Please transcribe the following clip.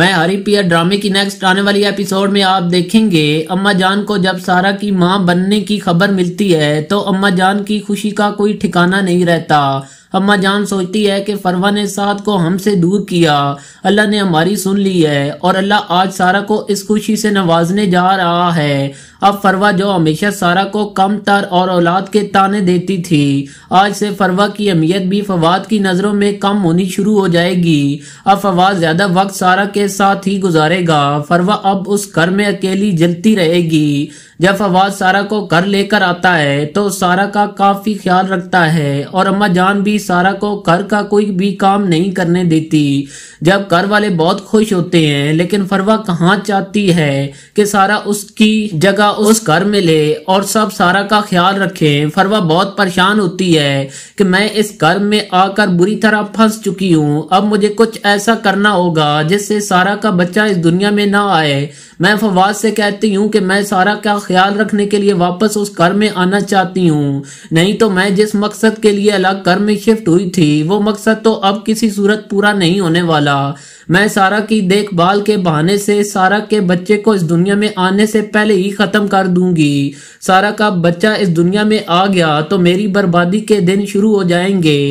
मैं हरी पिया ड्रामे की नेक्स्ट आने वाली एपिसोड में आप देखेंगे अम्मा जान को जब सारा की मां बनने की खबर मिलती है तो अम्मा जान की खुशी का कोई ठिकाना नहीं रहता अम्मा जान सोचती है कि फरवा ने साथ को हमसे दूर किया अल्लाह ने हमारी सुन ली है और अल्लाह आज सारा को इस खुशी से नवाजने जा रहा है अब फरवा जो हमेशा सारा को कम तर और औलाद के ताने देती थी आज से फरवा की अहमियत भी फवाद की नज़रों में कम होनी शुरू हो जाएगी अब फवाद ज़्यादा वक्त सारा के साथ ही गुजारेगा फरवा अब उस घर में अकेली जलती रहेगी जब फवाद सारा को घर लेकर आता है तो सारा का काफ़ी ख्याल रखता है और अम्मा जान भी सारा को कर का कोई भी काम नहीं करने देती जब कर वाले बहुत खुश होते हैं लेकिन फरवा कहाँ चाहती है कि सारा उसकी जगह उस कर में ले और सब सारा का ख्याल रखे फरवा बहुत परेशान होती है कि मैं इस कर में आकर बुरी तरह फंस चुकी हूँ अब मुझे कुछ ऐसा करना होगा जिससे सारा का बच्चा इस दुनिया में ना आए मैं फवाद से कहती हूँ कि मैं सारा का ख्याल रखने के लिए वापस उस कर में आना चाहती हूँ नहीं तो मैं जिस मकसद के लिए अलग कर में शिफ्ट हुई थी वो मकसद तो अब किसी सूरत पूरा नहीं होने वाला मैं सारा की देखभाल के बहाने से सारा के बच्चे को इस दुनिया में आने से पहले ही ख़त्म कर दूंगी सारा का बच्चा इस दुनिया में आ गया तो मेरी बर्बादी के दिन शुरू हो जाएंगे